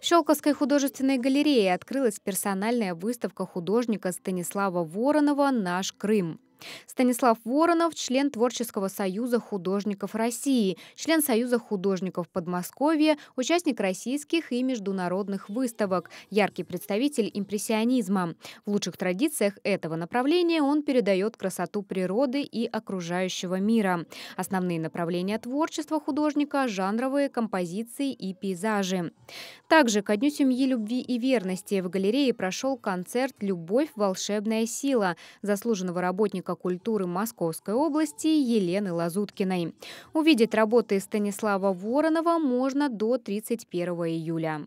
В Щелковской художественной галерее открылась персональная выставка художника Станислава Воронова «Наш Крым». Станислав Воронов – член Творческого союза художников России, член Союза художников Подмосковья, участник российских и международных выставок, яркий представитель импрессионизма. В лучших традициях этого направления он передает красоту природы и окружающего мира. Основные направления творчества художника – жанровые композиции и пейзажи. Также ко Дню семьи, любви и верности в галерее прошел концерт «Любовь. Волшебная сила» заслуженного работника человека культуры Московской области Елены Лазуткиной. Увидеть работы Станислава Воронова можно до 31 июля.